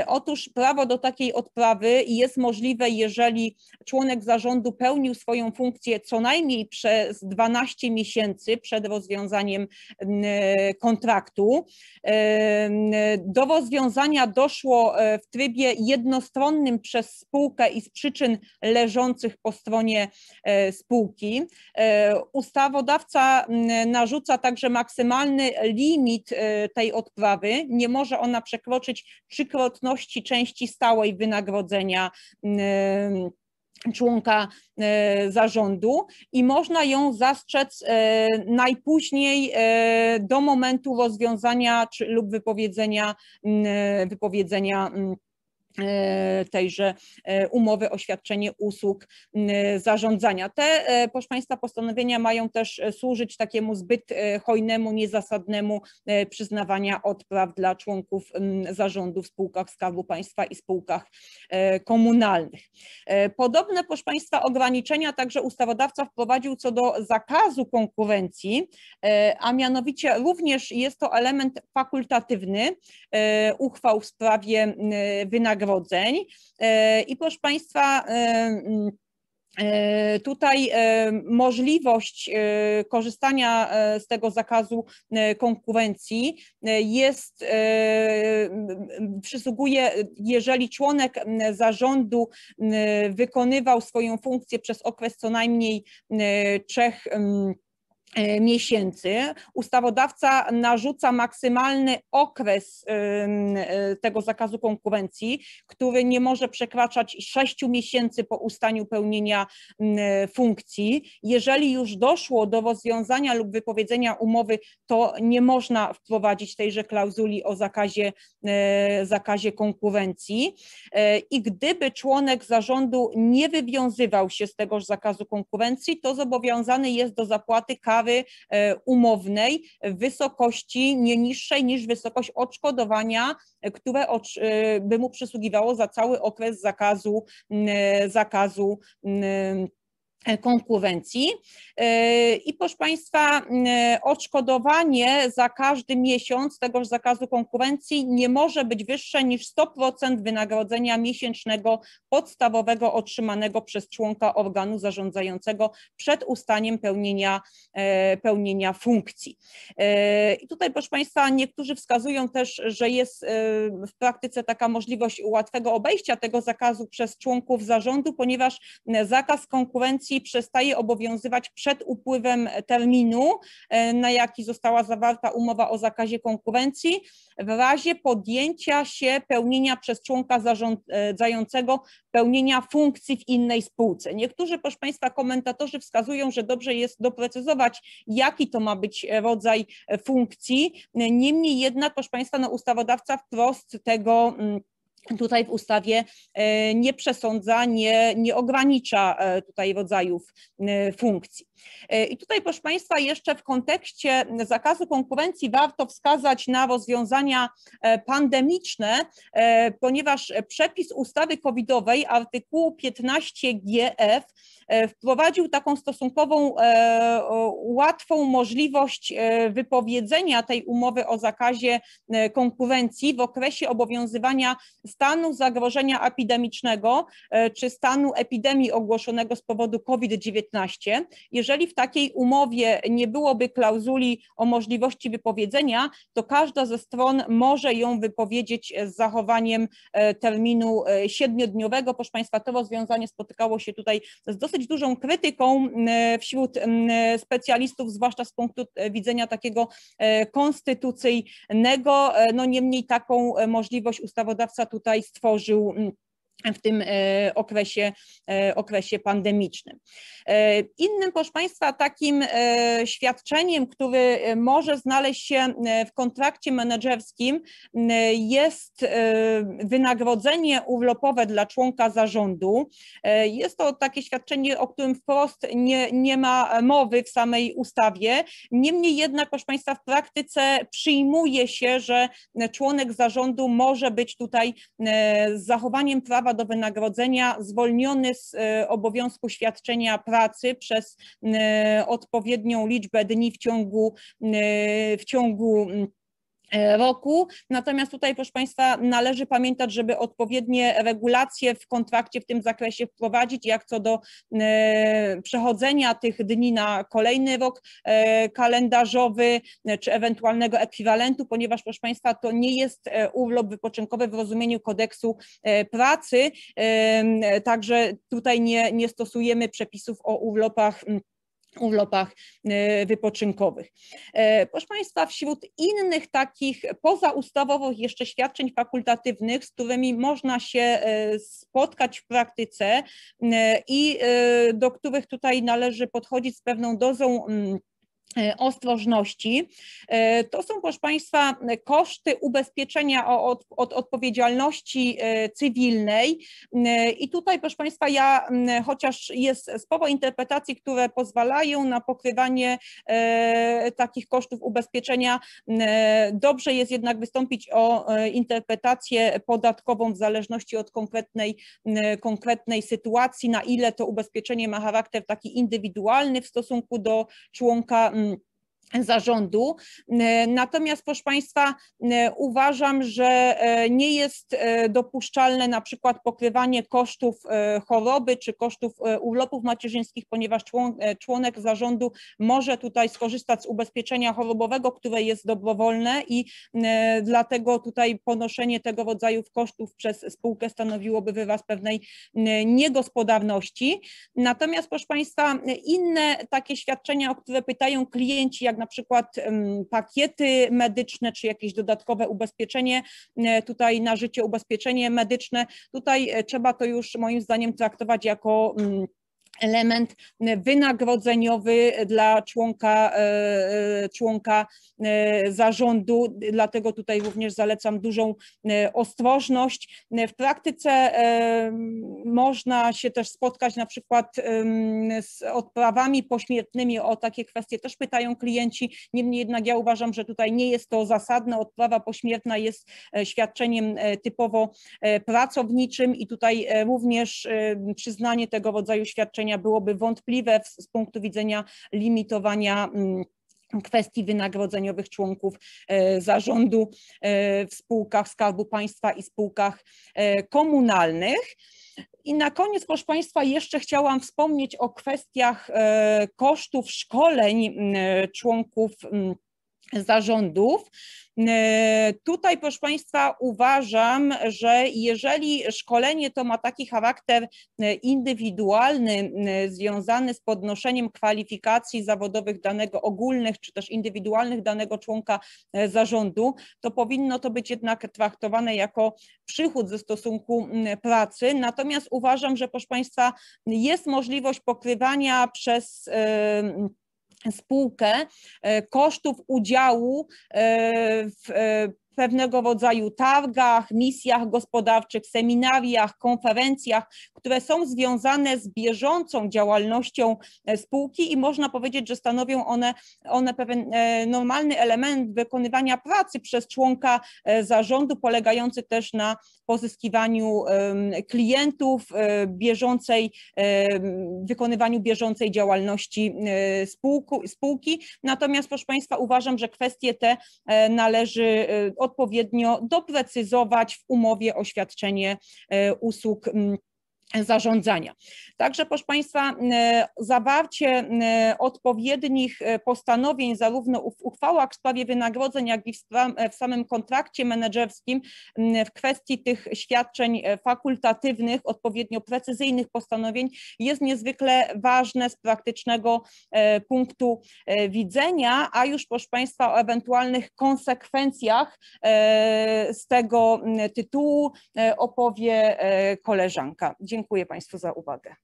Otóż prawo do takiej odprawy jest możliwe możliwe, jeżeli członek zarządu pełnił swoją funkcję co najmniej przez 12 miesięcy przed rozwiązaniem kontraktu. Do rozwiązania doszło e, w trybie jednostronnym przez spółkę i z przyczyn leżących po stronie e, spółki. E, ustawodawca narzuca także maksymalny limit tej odprawy. Nie może ona przekroczyć trzykrotności części stałej wynagrodzenia członka e, zarządu i można ją zastrzec e, najpóźniej e, do momentu rozwiązania czy, lub wypowiedzenia, wypowiedzenia E, tejże e, umowy o świadczenie usług zarządzania. Te, e, proszę Państwa, postanowienia mają też służyć takiemu zbyt hojnemu, niezasadnemu przyznawania odpraw dla członków zarządu w spółkach Skarbu Państwa i spółkach komunalnych. Podobne, proszę Państwa, ograniczenia także ustawodawca wprowadził co do zakazu konkurencji, a mianowicie również jest to element fakultatywny uchwał w sprawie wynagrodzeń E, I proszę Państwa, e, e, Tutaj możliwość korzystania z tego zakazu konkurencji jest, przysługuje, jeżeli członek zarządu wykonywał swoją funkcję przez okres co najmniej trzech E, miesięcy. Ustawodawca narzuca maksymalny okres e, tego zakazu konkurencji, który nie może przekraczać 6 miesięcy po ustaniu pełnienia e, funkcji. Jeżeli już doszło do rozwiązania lub wypowiedzenia umowy, to nie można wprowadzić tejże klauzuli o zakazie, zakazie konkurencji. I gdyby członek zarządu nie wywiązywał się z tegoż zakazu konkurencji, to zobowiązany jest do zapłaty kar sprawy e, umownej w wysokości nie niższej niż wysokość odszkodowania, e, które e, by mu przysługiwało za cały okres zakazu, zakazu E, konkurencji. E, I proszę Państwa, e, odszkodowanie za każdy miesiąc tegoż zakazu konkurencji nie może być wyższe niż 100% wynagrodzenia miesięcznego podstawowego otrzymanego przez członka organu zarządzającego przed ustaniem pełnienia, pełnienia funkcji. I tutaj, proszę Państwa, niektórzy wskazują też, że jest w praktyce taka możliwość łatwego obejścia tego zakazu przez członków zarządu, ponieważ zakaz konkurencji przestaje obowiązywać przed upływem terminu, e, na jaki została zawarta umowa o zakazie konkurencji, w razie podjęcia się pełnienia przez członka zarządzającego e, pełnienia funkcji w innej spółce. Niektórzy, proszę Państwa, komentatorzy wskazują, że dobrze jest doprecyzować, jaki to ma być rodzaj e, funkcji. Niemniej jednak, proszę Państwa, no, ustawodawca wprost tego mm, tutaj w ustawie e, nie przesądza, nie, nie ogranicza e, tutaj rodzajów e, funkcji. E, I tutaj, proszę Państwa, jeszcze w kontekście zakazu konkurencji warto wskazać na rozwiązania e, pandemiczne, e, ponieważ przepis ustawy covidowej artykułu 15 GF wprowadził taką stosunkową łatwą możliwość wypowiedzenia tej umowy o zakazie konkurencji w okresie obowiązywania stanu zagrożenia epidemicznego czy stanu epidemii ogłoszonego z powodu COVID-19, jeżeli w takiej umowie nie byłoby klauzuli o możliwości wypowiedzenia, to każda ze stron może ją wypowiedzieć z zachowaniem e, terminu e, siedmiodniowego. Proszę Państwa, to rozwiązanie spotykało się tutaj z dosyć dużą krytyką e, wśród specjalistów, zwłaszcza z punktu widzenia takiego konstytucyjnego. No niemniej taką możliwość ustawodawca tutaj stworzył w tym e, okresie, e, okresie pandemicznym. E, innym, proszę Państwa, takim świadczeniem, które może znaleźć się w kontrakcie menedżerskim jest wynagrodzenie urlopowe dla członka zarządu. Jest to takie świadczenie, o którym wprost nie, nie ma mowy w samej ustawie. Niemniej jednak, proszę Państwa, w praktyce przyjmuje się, że członek zarządu może być tutaj z zachowaniem prawa prawa do wynagrodzenia zwolniony z e, obowiązku świadczenia pracy przez e, odpowiednią liczbę dni w ciągu, e, w ciągu E, roku. Natomiast tutaj, proszę Państwa, należy pamiętać, żeby odpowiednie regulacje w kontrakcie w tym zakresie wprowadzić, jak co do e, przechodzenia tych dni na kolejny rok e, kalendarzowy, czy ewentualnego ekwiwalentu, ponieważ, proszę Państwa, to nie jest urlop wypoczynkowy w rozumieniu kodeksu pracy, także tutaj nie, nie stosujemy przepisów o urlopach urlopach y, wypoczynkowych. E, proszę Państwa, wśród innych takich pozaustawowych jeszcze świadczeń fakultatywnych, z którymi można się e, spotkać w praktyce y, i y, do których tutaj należy podchodzić z pewną dozą mm, E, ostrożności. E, to są, proszę Państwa, koszty ubezpieczenia od, od, odpowiedzialności e, cywilnej. I tutaj, proszę Państwa, ja chociaż jest sporo interpretacji, które pozwalają na pokrywanie takich kosztów ubezpieczenia, dobrze jest jednak wystąpić o interpretację podatkową w zależności od konkretnej, konkretnej sytuacji, na ile to ubezpieczenie ma charakter taki indywidualny w stosunku do członka um, zarządu. E, natomiast, proszę Państwa, e, uważam, że e, nie jest dopuszczalne na przykład pokrywanie kosztów choroby czy kosztów urlopów macierzyńskich, ponieważ członek zarządu może tutaj skorzystać z ubezpieczenia chorobowego, które jest dobrowolne i dlatego tutaj ponoszenie tego rodzaju kosztów przez spółkę stanowiłoby wyraz pewnej niegospodarności. Natomiast, proszę Państwa, inne takie świadczenia, o które pytają klienci, jak na przykład pakiety medyczne czy jakieś dodatkowe ubezpieczenie, e, tutaj na życie ubezpieczenie medyczne. Tutaj e, trzeba to już moim zdaniem traktować jako mm, element wynagrodzeniowy dla członka, e, e, członka e, zarządu, dlatego tutaj również zalecam dużą ostrożność. W praktyce można się też spotkać na przykład z odprawami pośmiertnymi, o takie kwestie też pytają klienci, niemniej jednak ja uważam, że tutaj nie jest to zasadne, odprawa pośmiertna jest świadczeniem typowo pracowniczym i tutaj również przyznanie tego rodzaju świadczeń wynagrodzenia byłoby wątpliwe z punktu widzenia limitowania mm, kwestii wynagrodzeniowych członków e, zarządu e, w spółkach Skarbu Państwa i spółkach e, komunalnych. I na koniec, proszę Państwa, jeszcze chciałam wspomnieć o kwestiach kosztów szkoleń członków zarządów. E, tutaj, proszę Państwa, uważam, że jeżeli szkolenie to ma taki charakter e, indywidualny, e, związany z podnoszeniem kwalifikacji zawodowych danego ogólnych czy też indywidualnych danego członka zarządu, to powinno to być jednak traktowane jako przychód ze stosunku pracy. Natomiast uważam, że, proszę Państwa, jest możliwość pokrywania przez yy, spółkę e, kosztów udziału e, w e, pewnego rodzaju targach, misjach gospodarczych, seminariach, konferencjach, które są związane z bieżącą działalnością e, spółki i można powiedzieć, że stanowią one, one pewien e, normalny element wykonywania pracy przez członka e, zarządu, polegający też na pozyskiwaniu klientów, bieżącej, wykonywaniu bieżącej działalności spółku, spółki. Natomiast, proszę Państwa, uważam, że kwestie te należy odpowiednio doprecyzować w umowie o świadczenie e, usług zarządzania. Także, proszę Państwa, e, zawarcie e, odpowiednich e, postanowień zarówno w uchwałach w sprawie wynagrodzeń, jak i w samym kontrakcie menedżerskim w kwestii tych świadczeń fakultatywnych, odpowiednio precyzyjnych postanowień jest niezwykle ważne z praktycznego punktu widzenia, a już, proszę Państwa, o ewentualnych konsekwencjach z tego tytułu opowie koleżanka. Dziękuję. Dziękuję Państwu za uwagę.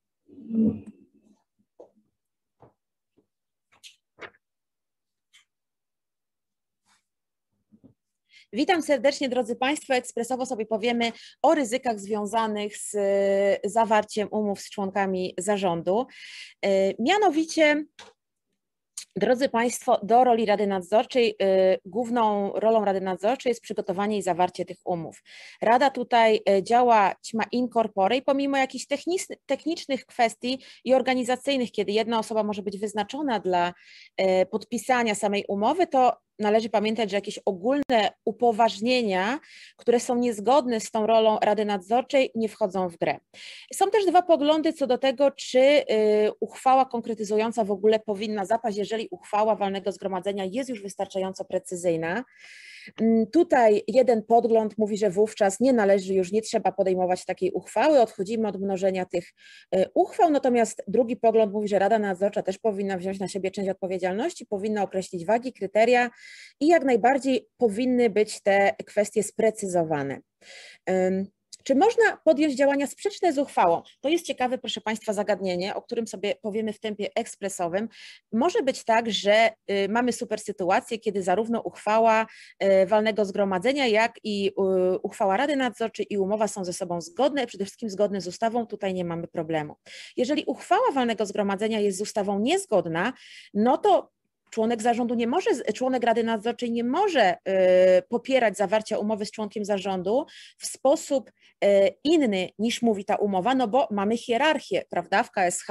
Witam serdecznie, drodzy Państwo. Ekspresowo sobie powiemy o ryzykach związanych z y, zawarciem umów z członkami zarządu. Y, mianowicie Drodzy Państwo, do roli Rady Nadzorczej, y, główną rolą Rady Nadzorczej jest przygotowanie i zawarcie tych umów. Rada tutaj y, działa ćma incorpore i pomimo jakichś technicznych kwestii i organizacyjnych, kiedy jedna osoba może być wyznaczona dla y, podpisania samej umowy, to należy pamiętać, że jakieś ogólne upoważnienia, które są niezgodne z tą rolą Rady Nadzorczej, nie wchodzą w grę. Są też dwa poglądy co do tego, czy y, uchwała konkretyzująca w ogóle powinna zapaść, jeżeli uchwała walnego zgromadzenia jest już wystarczająco precyzyjna. Mm, tutaj jeden podgląd mówi, że wówczas nie należy już, nie trzeba podejmować takiej uchwały, odchodzimy od mnożenia tych e, uchwał, natomiast drugi pogląd mówi, że Rada Nadzorcza też powinna wziąć na siebie część odpowiedzialności, powinna określić wagi, kryteria i jak najbardziej powinny być te kwestie sprecyzowane. Czy można podjąć działania sprzeczne z uchwałą? To jest ciekawe, proszę Państwa, zagadnienie, o którym sobie powiemy w tempie ekspresowym. Może być tak, że y, mamy super sytuację, kiedy zarówno uchwała y, walnego zgromadzenia, jak i y, uchwała Rady Nadzorczej i umowa są ze sobą zgodne, przede wszystkim zgodne z ustawą, tutaj nie mamy problemu. Jeżeli uchwała walnego zgromadzenia jest z ustawą niezgodna, no to członek zarządu nie może, członek Rady Nadzorczej nie może popierać zawarcia umowy z członkiem zarządu w sposób E, inny niż mówi ta umowa, no bo mamy hierarchię, prawda, w KSH.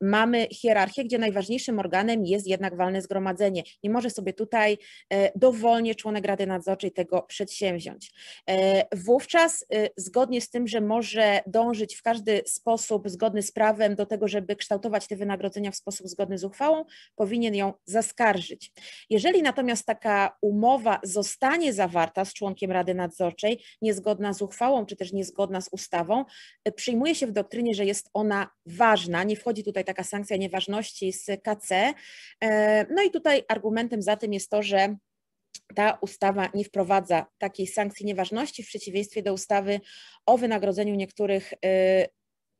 Mamy hierarchię, gdzie najważniejszym organem jest jednak walne zgromadzenie. Nie może sobie tutaj e, dowolnie członek Rady Nadzorczej tego przedsięwziąć. E, wówczas zgodnie z tym, że może dążyć w każdy sposób zgodny z prawem do tego, żeby kształtować te wynagrodzenia w sposób zgodny z uchwałą, powinien ją zaskarżyć. Jeżeli natomiast taka umowa zostanie zawarta z członkiem Rady Nadzorczej, niezgodna z uchwałą, czy też niezgodna zgodna z ustawą, e, przyjmuje się w doktrynie, że jest ona ważna. Nie wchodzi tutaj taka sankcja nieważności z KC. E, no i tutaj argumentem za tym jest to, że ta ustawa nie wprowadza takiej sankcji nieważności w przeciwieństwie do ustawy o wynagrodzeniu niektórych e,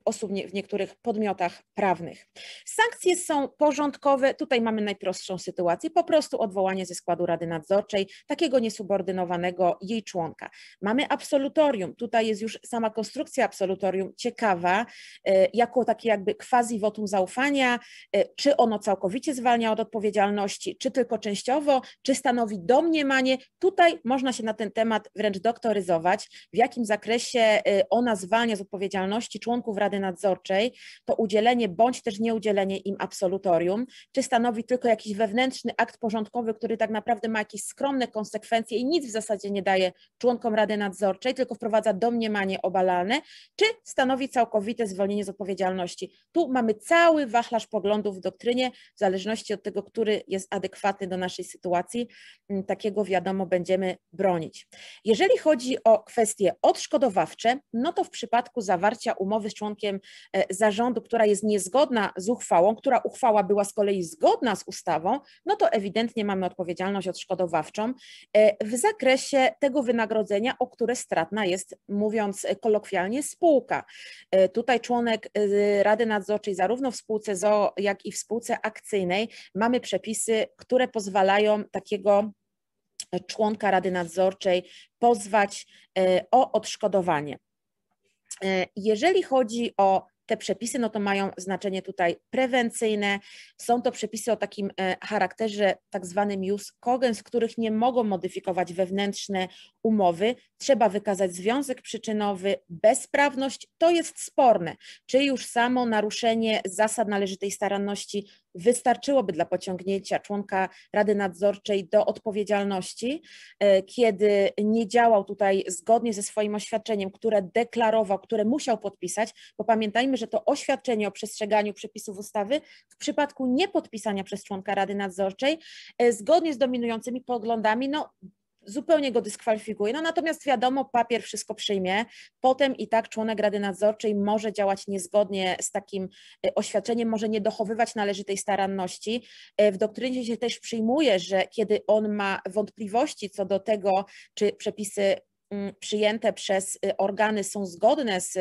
osób w niektórych podmiotach prawnych. Sankcje są porządkowe. Tutaj mamy najprostszą sytuację, po prostu odwołanie ze składu Rady Nadzorczej, takiego niesubordynowanego jej członka. Mamy absolutorium. Tutaj jest już sama konstrukcja absolutorium ciekawa, e, jako takie jakby quasi wotum zaufania, e, czy ono całkowicie zwalnia od odpowiedzialności, czy tylko częściowo, czy stanowi domniemanie. Tutaj można się na ten temat wręcz doktoryzować, w jakim zakresie e, ona zwalnia z odpowiedzialności członków Rady Rady Nadzorczej, to udzielenie bądź też nieudzielenie im absolutorium, czy stanowi tylko jakiś wewnętrzny akt porządkowy, który tak naprawdę ma jakieś skromne konsekwencje i nic w zasadzie nie daje członkom Rady Nadzorczej, tylko wprowadza domniemanie obalane, czy stanowi całkowite zwolnienie z odpowiedzialności. Tu mamy cały wachlarz poglądów w doktrynie, w zależności od tego, który jest adekwatny do naszej sytuacji, takiego wiadomo będziemy bronić. Jeżeli chodzi o kwestie odszkodowawcze, no to w przypadku zawarcia umowy z członkiem E, zarządu, która jest niezgodna z uchwałą, która uchwała była z kolei zgodna z ustawą, no to ewidentnie mamy odpowiedzialność odszkodowawczą e, w zakresie tego wynagrodzenia, o które stratna jest, mówiąc e, kolokwialnie, spółka. Tutaj członek Rady Nadzorczej, zarówno w spółce ZOO, jak i w spółce akcyjnej, mamy przepisy, które pozwalają takiego członka Rady Nadzorczej pozwać o odszkodowanie. E, jeżeli chodzi o te przepisy, no to mają znaczenie tutaj prewencyjne. Są to przepisy o takim e, charakterze tak zwanym use cogens, których nie mogą modyfikować wewnętrzne umowy. Trzeba wykazać związek przyczynowy, bezprawność. To jest sporne, czy już samo naruszenie zasad należytej staranności wystarczyłoby dla pociągnięcia członka Rady Nadzorczej do odpowiedzialności, e, kiedy nie działał tutaj zgodnie ze swoim oświadczeniem, które deklarował, które musiał podpisać, bo pamiętajmy, że to oświadczenie o przestrzeganiu przepisów ustawy w przypadku niepodpisania przez członka Rady Nadzorczej e, zgodnie z dominującymi poglądami, no zupełnie go dyskwalifikuje. No natomiast wiadomo, papier wszystko przyjmie. Potem i tak członek Rady Nadzorczej może działać niezgodnie z takim e, oświadczeniem, może nie dochowywać należytej staranności. E, w doktrynie się też przyjmuje, że kiedy on ma wątpliwości co do tego, czy przepisy mm, przyjęte przez e, organy są zgodne z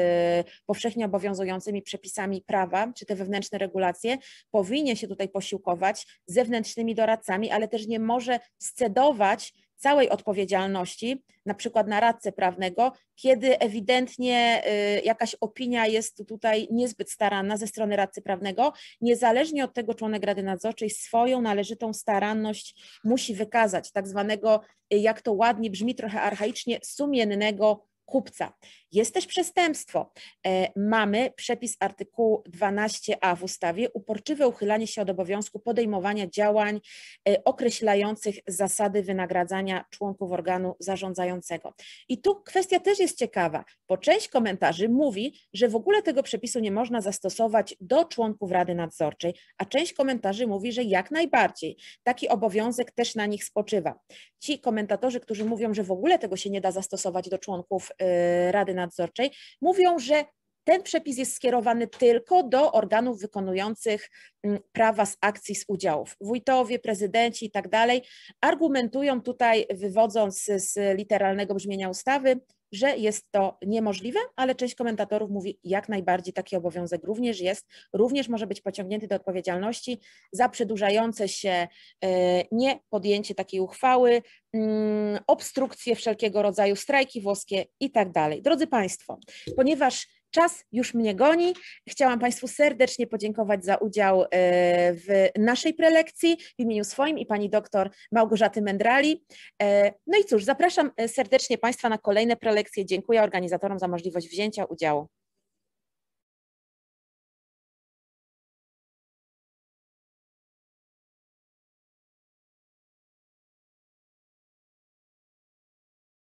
powszechnie obowiązującymi przepisami prawa, czy te wewnętrzne regulacje, powinien się tutaj posiłkować zewnętrznymi doradcami, ale też nie może scedować całej odpowiedzialności, na przykład na radcę prawnego, kiedy ewidentnie y, jakaś opinia jest tutaj niezbyt staranna ze strony radcy prawnego, niezależnie od tego członek Rady Nadzorczej swoją należytą staranność musi wykazać, tak zwanego, y, jak to ładnie brzmi trochę archaicznie, sumiennego kupca. Jest też przestępstwo. E, mamy przepis artykułu 12a w ustawie uporczywe uchylanie się od obowiązku podejmowania działań e, określających zasady wynagradzania członków organu zarządzającego. I tu kwestia też jest ciekawa, bo część komentarzy mówi, że w ogóle tego przepisu nie można zastosować do członków Rady Nadzorczej, a część komentarzy mówi, że jak najbardziej. Taki obowiązek też na nich spoczywa. Ci komentatorzy, którzy mówią, że w ogóle tego się nie da zastosować do członków e, Rady Nadzorczej, nadzorczej, mówią, że ten przepis jest skierowany tylko do organów wykonujących mm, prawa z akcji, z udziałów. Wójtowie, prezydenci i tak dalej argumentują tutaj, wywodząc z literalnego brzmienia ustawy, że jest to niemożliwe, ale część komentatorów mówi, jak najbardziej taki obowiązek również jest, również może być pociągnięty do odpowiedzialności za przedłużające się e, nie podjęcie takiej uchwały, mm, obstrukcje wszelkiego rodzaju, strajki włoskie i tak dalej. Drodzy Państwo, ponieważ Czas już mnie goni. Chciałam Państwu serdecznie podziękować za udział e, w naszej prelekcji w imieniu swoim i pani doktor Małgorzaty Mędrali. E, no i cóż, zapraszam serdecznie Państwa na kolejne prelekcje. Dziękuję organizatorom za możliwość wzięcia udziału.